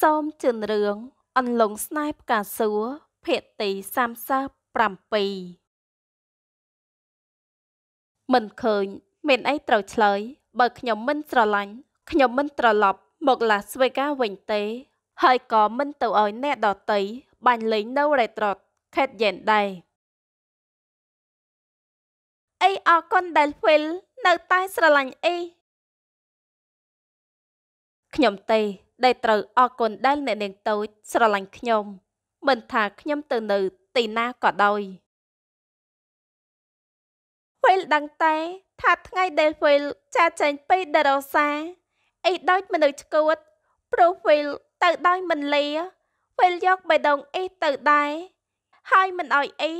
សូមជឿនរឿងអន្លង់ស្នេហ៍ផ្កាសួរភាគទី37មិនឃើញមាន អីត្រូវឆ្លើយបើខ្ញុំមិនស្រឡាញ់ខ្ញុំមិនត្រឡប់មកឡាស្វេកាវិញទេហើយក៏មិនទៅឲ្យអ្នកដតីបាញ់លេងនៅរ៉េត្រតខេតយ៉ែនដែរអីអរគុណដែលវិលនៅតែស្រឡាញ់អីខ្ញុំទេដែលត្រូវអរគុណដែលអ្នកនាងតូច ស្រឡាញ់ខ្ញុំមិនថាខ្ញុំទៅនៅទីណាក៏ដោយពេលដឹងតែថាថ្ងៃដែលពេលចាចេញពីដរសា អីដូចមនុស្សឈួត profile ទៅដោយមិនលាពេលយកបេះដូងអីទៅដែរហើយមិនអោយអី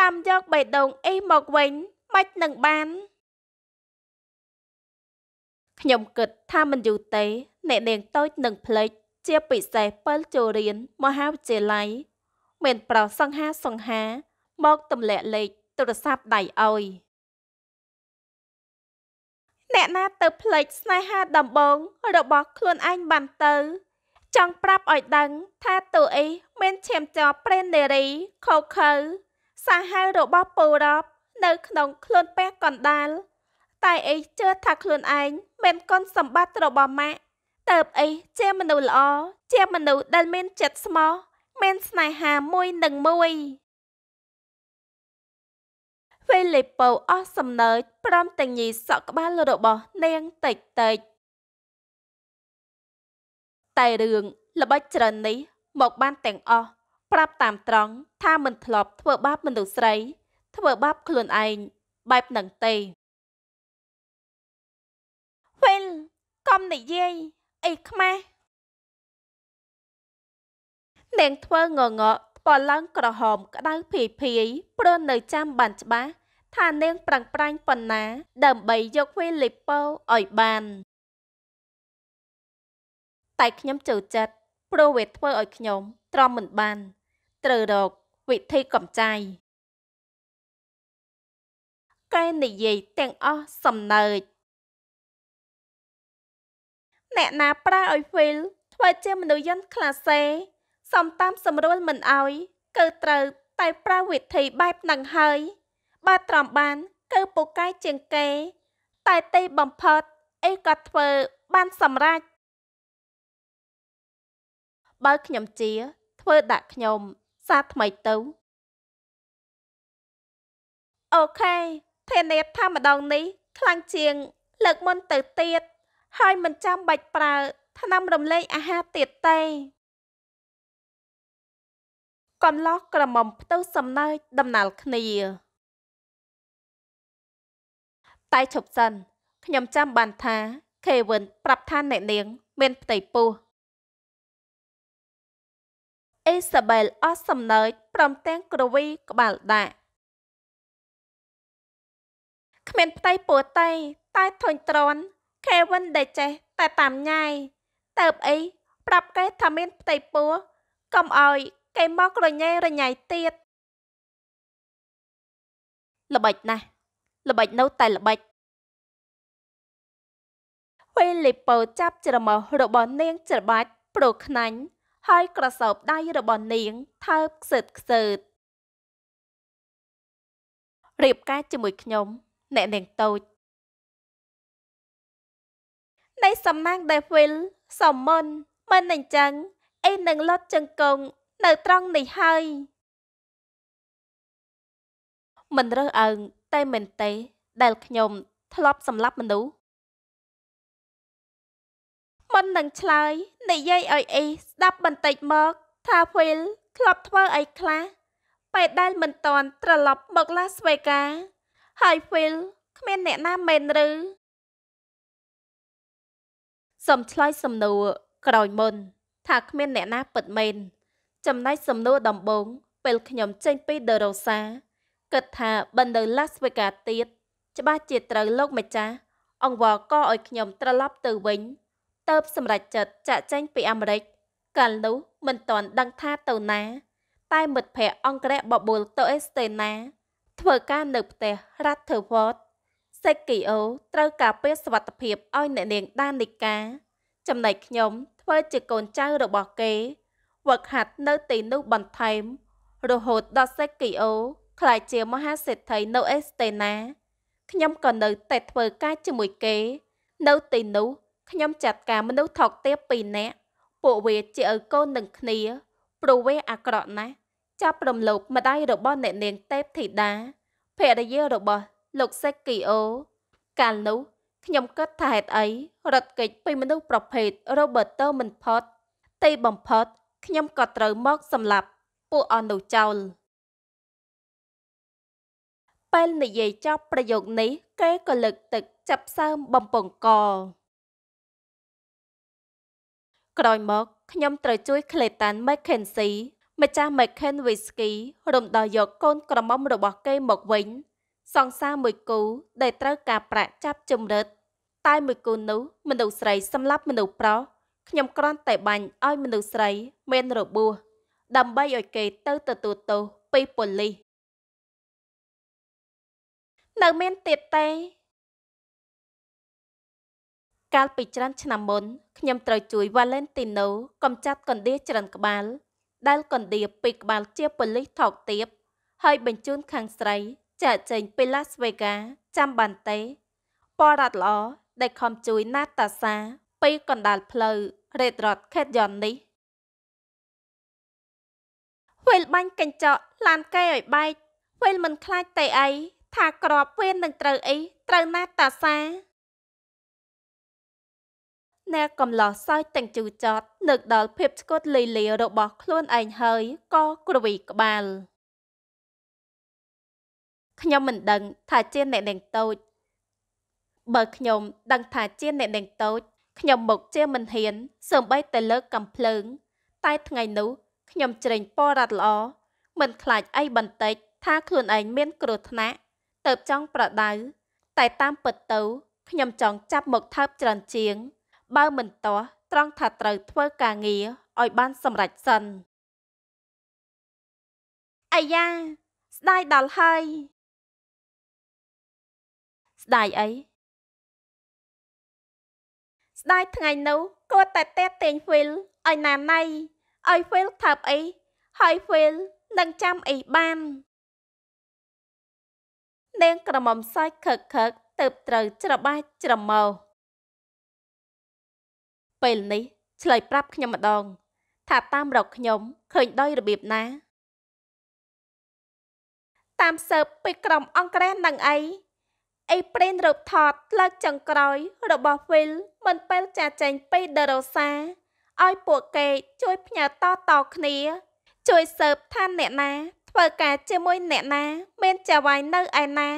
តាមយកបេះដូងអីមកវិញមិននឹងបានខ្ញុំគិតថាមិនយូរទេអ្នកនាងតូចនឹងផ្លេចជាពិសេសពេលចូលរៀនមហាវិទ្យាល័យមានប្រុសសង្ហាសង្ហាមកទម្លាក់លេខទូរស័ព្ទដៃឲ្យ អ្នកណា ទៅផ្លេចស្នេហាដំបង របស់ ខ្លួនឯងបានទៅចង់ប្រាប់ឲ្យដឹងថាតួអីមានឈាមចោប្រេននេរីខូខើសាហាវរបស់ពលរដ្ឋនៅ ក្នុង ខ្លួនពេះកណ្ដាលតែអីជឿថាខ្លួនឯងមិនកូនសម្បត្តិរបស់ម៉ាក់តើបអីជាមនុស្សល្អជាមនុស្សដែលមានចិត្តស្មោះមានស្នេហាមួយនឹងមួយហ្វេលីប៉ូអស់សំណើចព្រមទាំងញីសក់ក្បាលរបស់នាងតិចតិច តែរឿងល្បិចច្រើននេះមកបានទាំងអស់ប្រាប់តាមត្រង់ថាមិនធ្លាប់ធ្វើបាបមនុស្សស្រី ធ្វើបាបខ្លួនឯងបែបនឹងទេកុំនិយាយអីខ្មាស់នាងធ្វើងងកបឡើងក្រហមក្តៅភីភីព្រោះនៅចាំបានច្បាស់ថានាង ប្រឹងប្រែងប៉ុណ្ណាដើម្បីយកវីលីប៉ូឲ្យបាន តែខ្ញុំជឿចិត្តព្រោះវាធ្វើឲ្យខ្ញុំទ្រាំមិនបាន ត្រូវរកវិធីកំចាយកែនិយាយទាំងអស់សំណើចអ្នកណាប្រើឲ្យ Phil ធ្វើជាមនុស្សយន្តខ្លាសេសំតាមសម្រួលមិនឲ្យគឺត្រូវតែប្រើវិធីបែបហ្នឹងហើយបើត្រាំបានគឺពូកែជាងគេ តែទីបំផុតអីក៏ធ្វើ បានសម្រេចបើខ្ញុំជា ធ្វើដាក់ខ្ញុំសាថ្មីទៅអូខេធានាថាម្ដងនេះខ្លាំងជាង លើកមុនទៅទៀតហើយមិនចាំបាច់ប្រើ ថ្នាំរំលែកអាហារទៀតទេកន្លោះក្រមុំផ្ទុះសំណើចដំណាលគ្នាតែឈប់សិនខ្ញុំចាំបានថាខេវិន ប្រាប់ថាអ្នកនាងមានផ្ទៃពោះអេសាបែលអស់សំណើចព្រមទាំងក្រវីក្បាលដាក់គ្មានផ្ទៃពោះទេតែធុញទ្រាន់ខេវិនដែលចេះតែតាមញ៉ៃតើបអីប្រាប់គេថាមាន ផ្ទៃពោះកុំឲ្យគេមករញ៉េរញ៉ៃទៀតល្បិចណាស់ល្បិចនៅតែល្បិចវេលីពៅចាប់ច្រមុះរបស់នាង ច្របាច់ប្រូខ្នាញ់ហើយក្រសោបដៃរបស់នាងថើបខ្សឹតខ្សឺតរៀបការជាមួយខ្ញុំ អ្នកនាងតូចនៃសំណាងដេហ្វីលសមមុនមិនអញ្ចឹងអីនឹងលត់ជង្គង់នៅត្រង់នេះហើយមិនរើសអើងតែមែនទេ ដែលខ្ញុំធ្លាប់ សម្លាប់មនុស្សមិននឹងឆ្លើយនិយាយឲ្យអីស្ដាប់បន្តិចមកថាហ្វីលធ្លាប់ធ្វើអីខ្លះពេលដែលមិនតន់ត្រឡប់មកឡាស្វេកាហើយហ្វីលគ្មានអ្នកណាមែនឬសំឆ្លើយសំណួរក្រោយមុនថាគ្មានអ្នកណាពិតមែនចំណែកសំណួរដំបូង ពេលខ្ញុំចេញពីដេរ៉ូសាគិតថាបើនៅ Las Vegas ទៀតច្បាស់ជាត្រូវលោកម្ចាស់អង្វរកឲ្យខ្ញុំត្រឡប់ទៅវិញតើបសម្រេចចិត្តចាក់ចែងពីអាមេរិក កាលនោះ មិនទាន់ដឹងថាទៅណា តែមិត្តភ័ក្ដិអង្គរៈបបួលតូអេស្តេណា ធ្វើការ នៅផ្ទះ Rutherford សេគីអូត្រូវការពារសុវត្ថិភាពឲ្យអ្នកនាងដានិកាចំណែកខ្ញុំ ធ្វើ ជាកូនចៅរបស់គេវឹកហាត់នៅទីនោះបន្ថែមរហូតដល់សេគីអូក្លាយជាមហាសេដ្ឋីនៅអេស្តេណាខ្ញុំក៏នៅតែធ្វើការជាមួយគេ នៅទីនោះខ្ញុំចាត់ការមនុស្សថោកទាបពីរនាក់ពួកវាជាឪកូននឹងគ្នាព្រោះវាអាក្រក់ណាស់ចាប់រំលោភម្ដាយរបស់អ្នកនាងទេពធីតាភរិយារបស់លោកសេកគីអូកាលនោះខ្ញុំគិតថាហេតុអីរត់គេចពីមនុស្សប្រភេទ Roberto មិនផុតទីបំផុតខ្ញុំក៏ត្រូវមកសម្លាប់ពួកអនុចោលពេលនិយាយចប់ ប្រយោគនេះ គេក៏លើកទឹកចាប់សើមបំពង់កក្រោយមកខ្ញុំត្រូវជួយ Clayton McKenzie ម្ចាស់ McKen Whisky រំដោះយកកូន ក្រមុំរបស់គេមកវិញសង្សារមួយគូ ដែលត្រូវការប្រាក់ចាប់ជំរិតតែមួយគូនោះមនុស្សស្រីសម្លាប់មនុស្សប្រុសខ្ញុំគ្រាន់តែបាញ់ឲ្យមនុស្សស្រី មានរបួសដើម្បីឲ្យគេទៅទទួលទោសពីប៉ូលីសនៅមានទៀតទេកាលពីច្រើនឆ្នាំមុនខ្ញុំត្រូវជួយ Valentino កំចាត់កណ្ដៀច្រើនក្បាល ដែលកណ្ដៀពីក្បាលជាប៉ូលីសថោកទាបហើយបញ្ជូនខាងស្រីចាក់ចេញពី Las Vegas ចាំបានទេពណ៌រ៉ាត់ល្អដែលខំជួយណាតាសាពីកណ្ដាលផ្លូវ Red Rock Canyon នេះវេលបាញ់កញ្ចក់ឡានគេឲ្យបែកវេលមិនខ្លាចតែអីថាក្របវេននឹងត្រូវអី ត្រូវណាតាសាអ្នកកំឡោះសើចទាំងជូចត់នឹកដល់ភាពស្គត់លីលារបស់ខ្លួនឯងហើយក៏គ្រវីក្បាលខ្ញុំមិនដឹងថាជាអ្នកនាងតូចបើខ្ញុំដឹងថាជាអ្នកនាងតូចខ្ញុំមកជាមិនហ៊ានសើម្បីតែលើកកំភ្លើង តែថ្ងៃនោះខ្ញុំច្រែងពរ៉ាត់ល្អមិនខ្លាចអីបន្តិចថាខ្លួនឯងមានគ្រោះថ្នាក់ទៅចង់ប្រដៅតែតាមពិតទៅខ្ញុំចង់ចាប់មកថើបច្រើនជាង បើមិនតោះត្រង់ថាត្រូវធ្វើការងារឲ្យបានសម្រេចសិនអាយ៉ាស្ដាយដល់ហើយស្ដាយអីស្ដាយថ្ងៃនោះគាត់តែតែតេញហ្វីលឲ្យណាណៃឲ្យហ្វីលថាប់អី ហើយហ្វីលនឹងចាំអីបាននាងក្រមុំសាច់ខឹកខឹកទៅត្រូវច្របាច់ច្រមោពេលនេះ ឆ្លើយប្រាប់ខ្ញុំម្ដង ថាតាមរកខ្ញុំឃើញដោយរបៀបណា តាមសើបពីក្រុមអង្គរេនឹងអីអេប្រេនរឹបថតលើកចុងក្រោយរបស់វិលមិនពេលចាចេញពីដេរ៉ូសាឲ្យពួកគេជួយផ្ញើតតគ្នា ជួយសើបថាអ្នកណា ធ្វើការជាមួយអ្នកណាមានចាវាយនៅឯណា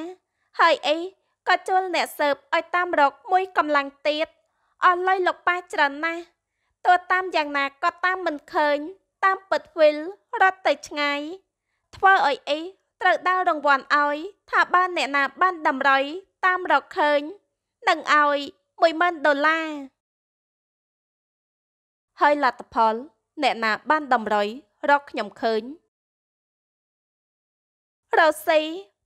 ហើយអីក៏ជុលអ្នកសើបឲ្យតាមរកមួយកំឡាំងទៀតអស់លុយលោកប៉ាច្រើនណាស់ទោះតាមយ៉ាងណាក៏តាមមិនឃើញតាមពិតវិលរត់ទៅឆ្ងាយធ្វើឲ្យអីត្រូវដាល់រង្វាន់ឲ្យថាបានអ្នកណា បានតម្រុយតាមរកឃើញនឹងឲ្យ10000ដុល្លារហើយលទ្ធផល អ្នកណាបានតម្រុយរកខ្ញុំឃើញរ៉ូស៊ី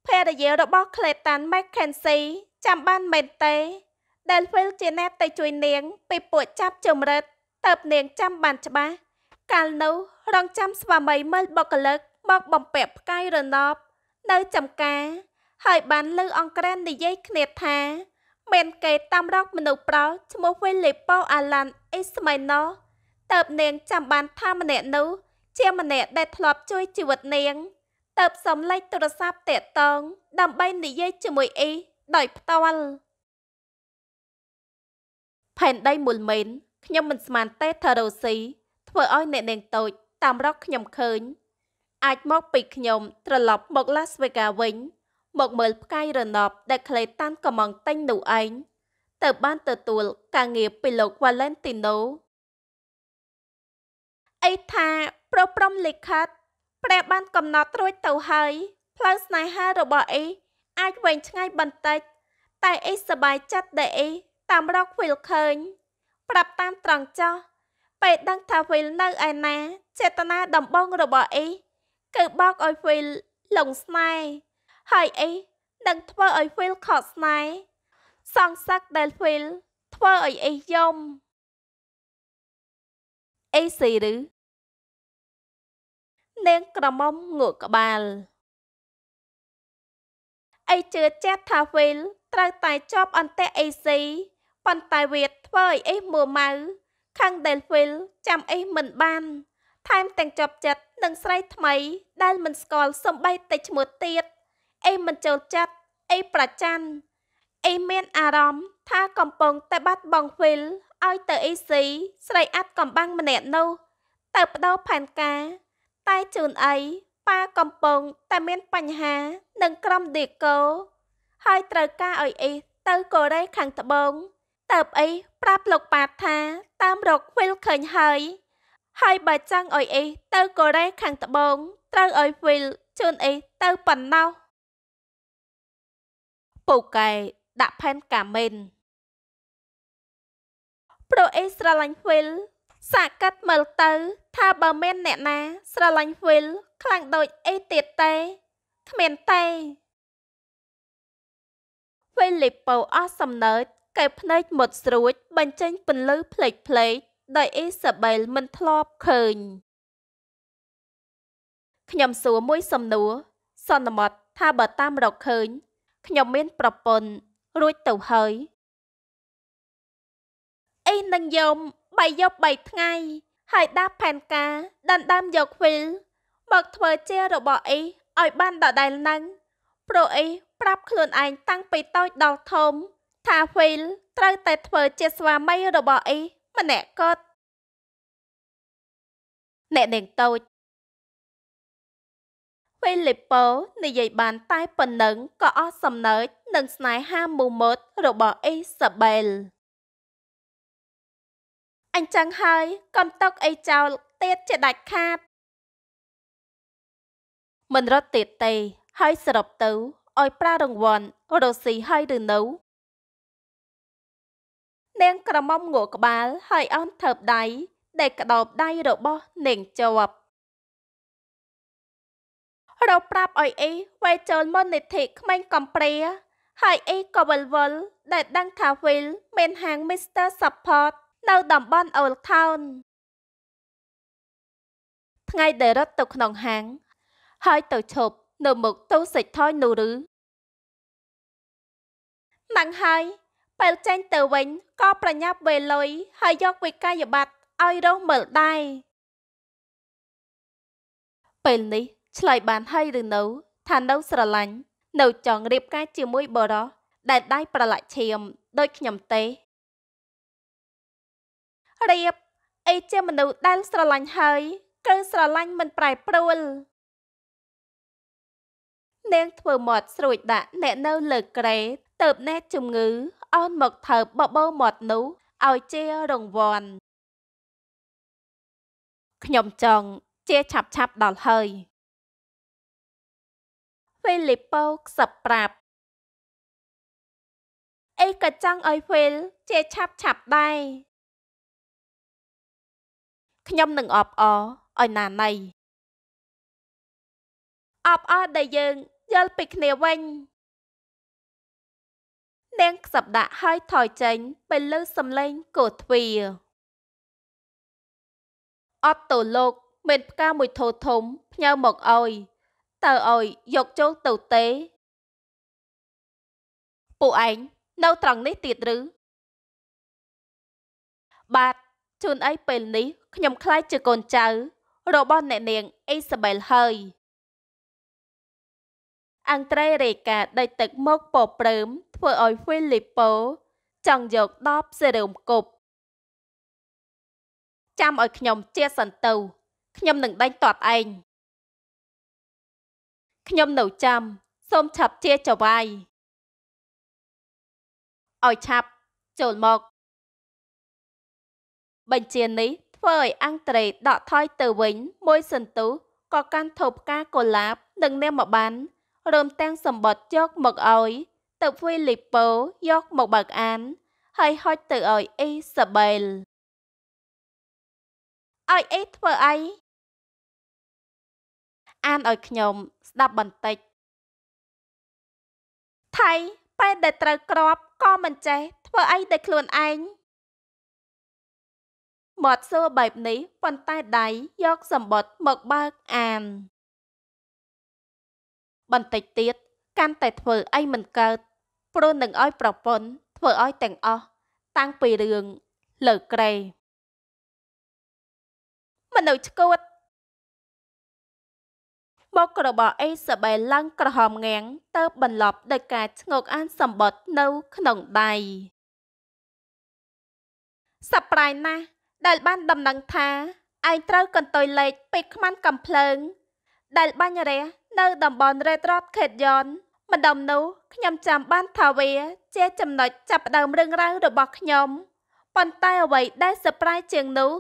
ភរិយារបស់ Clayton McKenzie ចាំបានមែនទេ ដែលវិលជាអ្នកទៅជួយនាង ពីពួកចាប់ជំរិតតើបនាងចាំបានច្បាស់កាលនោះរងចាំស្វាមីមើលបុគ្គលិកបោកបំពាក់ផ្កាយរណបនៅ ចំការ ហើយបានលើអង្គក្រាននិយាយគ្នាថាមានគេតាមរកមនុស្សប្រុសឈ្មោះវេលីប៉ូអាឡាន់អេស្មៃណូតើបនាងចាំបានថាម្នាក់នោះជាម្នាក់ដែលធ្លាប់ជួយជីវិតនាងតើបសំលេចទូរស័ព្ទតាក់តងដើម្បីនិយាយជាមួយអ៊ី ដោយផ្ទាល់ផែនដីមូលមេនខ្ញុំមិនស្មានទេថារ៉ូស៊ីធ្វើឲ្យអ្នកនាងតូច តាមរកខ្ញុំឃើញអាចមកពីខ្ញុំត្រឡប់មក Las Vegas វិញមកមើលផ្កាយរណបដែលក្លេតាន់កំងតែងនោះឯងទៅ បានទទួលការងារពីលោក Valentino អីថា ប្រព្រំលិខិត ព្រះបានកំណត់រួចទៅហើយផ្លូវស្នេហារបស់អីអាចវែងឆ្ងាយបន្តិច តែអីសบายចិត្តដែលអីតាមរកវិលឃើញប្រាប់តាមត្រង់ចោះពេលដឹងថាវិលនៅឯណាចេតនាដំបងរបស់អីគឺបោកឲ្យ Phil លងស្នេហ៍ហើយអីនឹងធ្វើឲ្យ Phil ខកស្នេហ៍សងសឹកដែល Phil ធ្វើឲ្យអេសយំអេសីឬនាងក្រមុំងក់ក្បាលអីជឿចាស់ថាវិលត្រូវតែជាប់អន្តៈអេសីប៉ុន្តែវាធ្វើឲ្យអេសមួម៉ៅខាងដែលវិលចាំអេសមិនបាន ថែមទាំងជាប់ចិត្តនិងស្រីថ្មីដែលមិនស្គាល់សំបីតែឈ្មោះទៀតអេមិនចូលចិត្តអេប្រច័ណ្ឌអេមានអារម្មណ៍ថាកំពុងតែបាត់បង់វិលឲ្យទៅអេស៊ីស្រីអាត់កំបាំងម្នាក់នោះទៅបដូរផែនការ តែជូនអីប៉ាកំពុងតែមានបញ្ហានឹងក្រុមឌីកូហើយត្រូវការឲ្យអេទៅកូរ៉េខាងត្បូងតើបអីប្រាប់លោកប៉ាតថាតាមរកវិលឃើញហើយហើយបើចង់ឲ្យអេទៅកូរ៉េខាងត្បូងត្រូវឲ្យវិលជូនអេទៅប៉ុណ្ណោះពូកែដាក់ផែនការមែនប្រូអេស្រឡាញ់វិលសាកាត់មើលទៅ ថាបើមានអ្នកណា ស្រឡាញ់វិលខ្លាំងដូចអេទៀតទេគ្មានទេវេលីប៉ូអស់សំណើចកែភ្នែកមុតស្រួច បញ្ចេញ ពន្លឺផ្លេកផ្លេកដោយអេសាបេលមិនធ្លាប់ឃើញខ្ញុំសួរមួយសំណួរសន្មតថាបើតាមរកឃើញខ្ញុំមាន ប្រពន្ធរួចទៅហើយអេនឹងយមបីយប់បីថ្ងៃ ហើយដាស់ផែនការដណ្ដើមយកវិលមកធ្វើជារបស់អេឲ្យ បានដដែលនឹងព្រោះអេប្រាប់ខ្លួនឯងតាំងពីតូចដល់ធំ ថាវិលត្រូវតែធ្វើជាស្វាមីរបស់អេម្នាក់គាត់អ្នកនាងតូចវេលីប៉ូនិយាយបានតែប៉ុណ្ណឹងក៏អស់សំណើចនឹងស្នេហាមូមតរបស់អេសាបេលអញ្ចឹងហើយ កំតុកអីចោលទៀតជាដាច់ខាតមិនរត់ទៀតទេ ហើយសរុបទៅឲ្យប្រារង្វាន់រស់ស៊ីហើយឬនៅនាងក្រមុំងក់ក្បាលហើយអន់ថើបដៃដែលក្តោបដៃរបស់នាងជាប់រកប្រាប់ឲ្យអ៊ីវេចូលមុននិធិក្មេងកំព្រា ហើយអ៊ីក៏វិលវល់ដែលដឹងថាវិលមានហាង Mr. Support នៅតំបន់ Old Town ថ្ងៃដែលរត់ទៅក្នុងហាង ហើយទៅឈប់នៅមុខទូសេចថយនោះឬនឹងហើយពេលចេញទៅវិញក៏ប្រញាប់វេលុយហើយយកវិក័យប័ត្រឲ្យរស់មើលដែរពេលនេះ ឆ្លើយបានហើយឬនៅថានៅស្រឡាញ់នៅចង់រៀបការ ជាមួយបរោះដែលដៃប្រឡាក់ឈាមដូចខ្ញុំទេរៀបអីជាមនុស្សដែលស្រឡាញ់ហើយគឺស្រឡាញ់មិនប្រែប្រួលនាងធ្វើមាត់ ស្រួចដាក់អ្នកនៅ លើក្រេទៅអ្នកជំងឺអោនមកថើបបបោមាត់នោះឲ្យជារង្វាន់ខ្ញុំចង់ជាឆាប់ឆាប់ដល់ហើយហ្វីលីប៉ូខ្សឹបប្រាប់អេក៏ចង់ឲ្យហ្វីលជាឆាប់ឆាប់ដែរខ្ញុំនឹងអបអរឲ្យណាណៃអបអរដែលយើងយល់ពីគ្នាវិញនាងខ្សឹបដាក់ហើយថយចេញពេលលើសំឡេងកូទ្វាអត់តូលោកមានផ្កាមួយធោធំផ្ញើមកអោយតើអោយយកចូលទៅទេពួកឯងនៅត្រង់នេះទៀតឬបាទជួនអីពេលនេះខ្ញុំខ្លាចជាកូនចៅរបស់អ្នកនាងអេសាបេលហើយអង្ត្រេរេកាដេកទឹកមកពព្រឹមធ្វើឲ្យហ្វីលីប៉ូចង់យក10សេរីមគប់ចាំឲ្យខ្ញុំជាសន្ទៅខ្ញុំនឹងដេញតាត់ឯងខ្ញុំនៅចាំ សូមឆាប់ជាចវាយឲ្យឆាប់ចូលមកបញ្ជានេះធ្វើឲ្យអង់ត្រេដកថយទៅវិញ មួយ សន្ទុះក៏កាន់ថូផ្កាកុលាបនិងនាមប័ណ្ណរួមទាំងសម្បត្តិយកមកឲ្យទឹកវីលីប៉ូយកមកបើកអាន ហើយហុចទៅឲ្យអេសាបេលឲ្យអេធ្វើអីអានឲ្យខ្ញុំ ស្ដាប់បន្តិចថៃពេលដែលត្រូវក្របក៏មិនចេះ ធ្វើអីដោយខ្លួនឯងមាត់សួរបែបនេះប៉ុន្តែដៃយកសម្បត្តិមកបើកអាន បន្តិចទៀតកាន់តែធ្វើអីមិនកើតព្រោះនឹងឲ្យប្រពន្ធធ្វើឲ្យទាំងអស់តាំងពីរឿងលើក្រេ មនុស្សឆ្កួតមករបស់អេសាបេលឡើងក្រហមងាំងទៅ បន្លប់ដោយការឆ្ងោកអានសម្បត្តិនៅ ក្នុងដៃសប្រៃណាស់ដែលបានដំណឹងថាឯងត្រូវ កន្ទុយលេខពេកខ្មាន់កំភ្លើង ដែល បាញ់រះនៅតំបន់រ៉េត្រតខេតយ៉នម្ដុំនោះខ្ញុំចាំបានថាវា ជាចំណុចចាប់ផ្ដើមរឿងរ៉ាវរបស់ខ្ញុំប៉ុន្តែអ្វីដែលសប្រៃជាងនោះ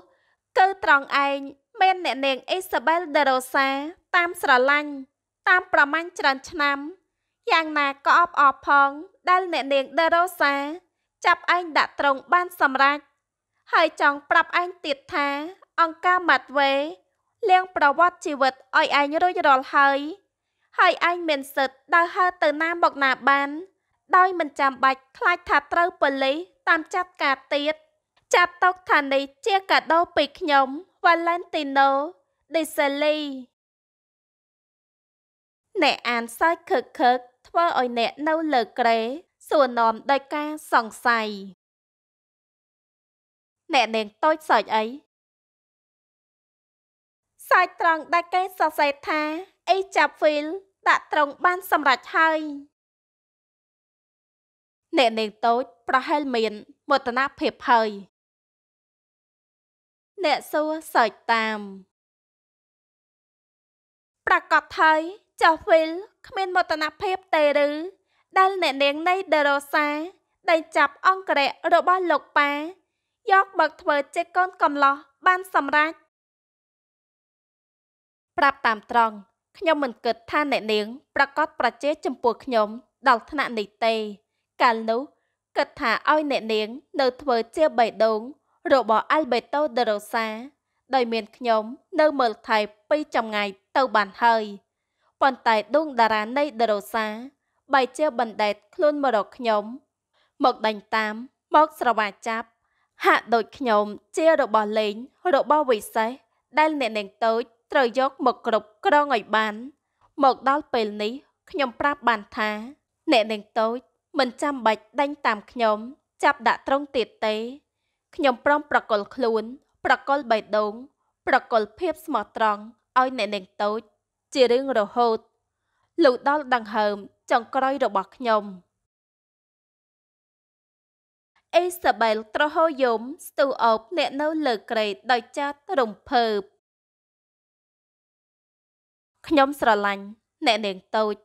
គឺត្រង់ឯងមានអ្នកនាងអេសាបែលដេរ៉ូសាតាមស្រឡាញ់តាមប្រមាញ់ច្រើនឆ្នាំយ៉ាងណាក៏អបអបផងដែលអ្នកនាងដេរ៉ូសាចាប់ឯងដាក់ត្រង់បានសម្រេចហើយចង់ប្រាប់ឯងទៀតថាអង្គការម៉ាត់វេលៀងប្រវត្តិជីវិតឲ្យឯងរួចរាល់ហើយហើយឯងមានសិទ្ធដើរហើរទៅណាមកណាបានដោយមិនចាំបាច់ខ្លាចថាត្រូវប៉ូលីសតាមចាប់ការទៀតចាត់ទុកថានេះជាកាដូពីខ្ញុំ Valentino De Sally អ្នកអានសើចខឹកខឹកធ្វើឲ្យអ្នកនៅលើក្រេសួរនាំដោយការសង្ស័យអ្នកនាងតូចសើចអីសាច់ត្រង់ដែលគេសរសេរថាអេចាហ្វីលដាក់ត្រង់បាន សម្រេចហើយអ្នកនាងតូចប្រហែលមានមោទនភាពហើយអ្នកសួរសើចតាម ប្រកាសហើយចៅវិលគ្មានមោទនភាពទេឬដែល អ្នកនាងនៃដេរ៉ូសាដែលចាប់អង្គរៈរបស់លោកប៉ាយកមកធ្វើជាកូនកំឡោះបាន សម្រេចប្រាប់តាមត្រង់ខ្ញុំមិនគិតថាអ្នកនាង ប្រកាសប្រជែកចំពោះខ្ញុំដល់ថ្នាក់នេះទេ កាលនោះគិតថាឲ្យអ្នកនាង នៅធ្វើជាបេះដូង របស់ Alberto De Rosa ដោយមានខ្ញុំ នៅមើលថែពីចម្ងាយទៅបានហើយប៉ុន្តែដួងតារានៃ De Rosa បែជាបណ្ដេតខ្លួនមករកខ្ញុំមកដេញតាមមកស្រវាចាប់ ហាក់ដូចខ្ញុំ ជារបស់លេងរបស់វិសេស ដែលអ្នកនាងតូចត្រូវយកមកគ្រប់គ្រងឲ្យបាន មកដល់ពេលនេះ ខ្ញុំប្រាប់បានថា អ្នកនាងតូច មិនចាំបាច់ដេញតាមខ្ញុំចាប់ដាក់ត្រង់ទៀតទេខ្ញុំព្រមប្រកល់ខ្លួន ប្រកល់បេះដូង ប្រកល់ភាពស្មោះត្រង់ឲ្យអ្នកនាងតូច ជារឿងរហូតលុះដល់ដង្ហើមចុងក្រោយរបស់ខ្ញុំអេសាបែលត្រហោយំស្ទូអោបអ្នកនៅលើក្រេតដោយចាត់រំភើបខ្ញុំស្រឡាញ់អ្នកនាងតូច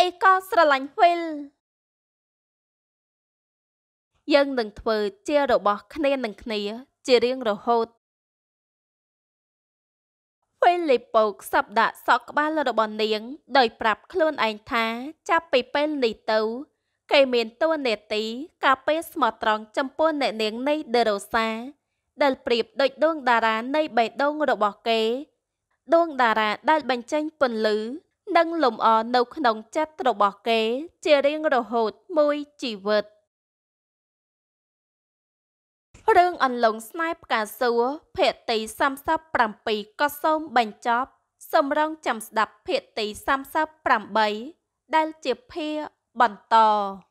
អីក៏ស្រឡាញ់វិលយើងនឹង ធ្វើជារបស់គ្នានឹងគ្នា ជារៀងរហូតពេលលីពកសັບដាក់សក់ក្បាលរបស់នាងដោយប្រាប់ខ្លួនឯងថា ចាប់ពីពេលនេះទៅគេមានតួនាទីការពារស្មោះត្រង់ចំពោះអ្នកនាងនៃដេរ៉ូសាដែលប្រៀបដូចដួងតារានៃបេះដូងរបស់គេដួងតារា ដែល បញ្ចេញពន្លឺនិងលំអនៅ ក្នុង ចិត្តរបស់គេ ជារៀងរហូតមួយជីវិតរឿងអន្លង់ស្នេហ៍ផ្កាសួរភាគទី37ក៏សូមបញ្ចប់សម្រងចាំស្ដាប់ភាគទី38ដែលជាភាគបន្ត